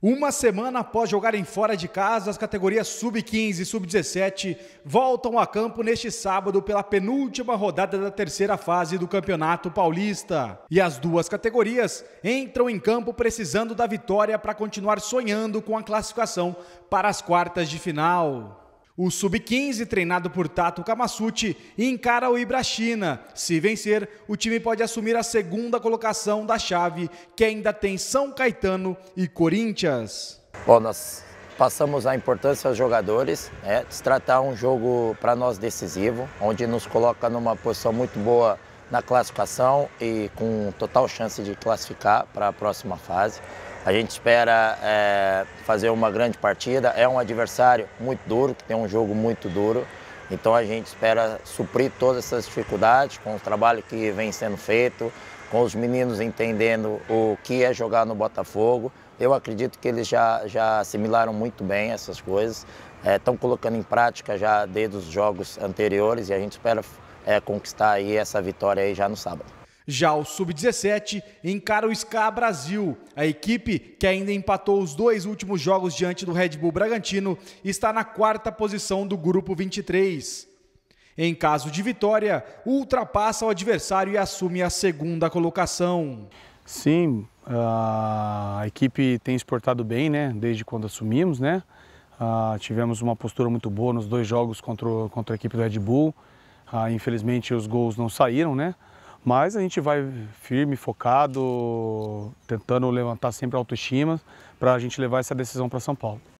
Uma semana após jogarem fora de casa, as categorias Sub-15 e Sub-17 voltam a campo neste sábado pela penúltima rodada da terceira fase do Campeonato Paulista. E as duas categorias entram em campo precisando da vitória para continuar sonhando com a classificação para as quartas de final. O Sub-15, treinado por Tato Kamasuti, encara o Ibrachina. Se vencer, o time pode assumir a segunda colocação da chave, que ainda tem São Caetano e Corinthians. Bom, nós passamos a importância aos jogadores, né? se tratar um jogo para nós decisivo, onde nos coloca numa posição muito boa na classificação e com total chance de classificar para a próxima fase. A gente espera é, fazer uma grande partida. É um adversário muito duro, que tem um jogo muito duro. Então a gente espera suprir todas essas dificuldades com o trabalho que vem sendo feito, com os meninos entendendo o que é jogar no Botafogo. Eu acredito que eles já, já assimilaram muito bem essas coisas estão é, colocando em prática já desde os jogos anteriores e a gente espera é, conquistar aí essa vitória aí já no sábado. Já o Sub-17 encara o SCA Brasil. A equipe, que ainda empatou os dois últimos jogos diante do Red Bull Bragantino, está na quarta posição do grupo 23. Em caso de vitória, ultrapassa o adversário e assume a segunda colocação. Sim, a equipe tem exportado bem, né? Desde quando assumimos, né? Ah, tivemos uma postura muito boa nos dois jogos contra, o, contra a equipe do Red Bull. Ah, infelizmente os gols não saíram, né? Mas a gente vai firme, focado, tentando levantar sempre a autoestima para a gente levar essa decisão para São Paulo.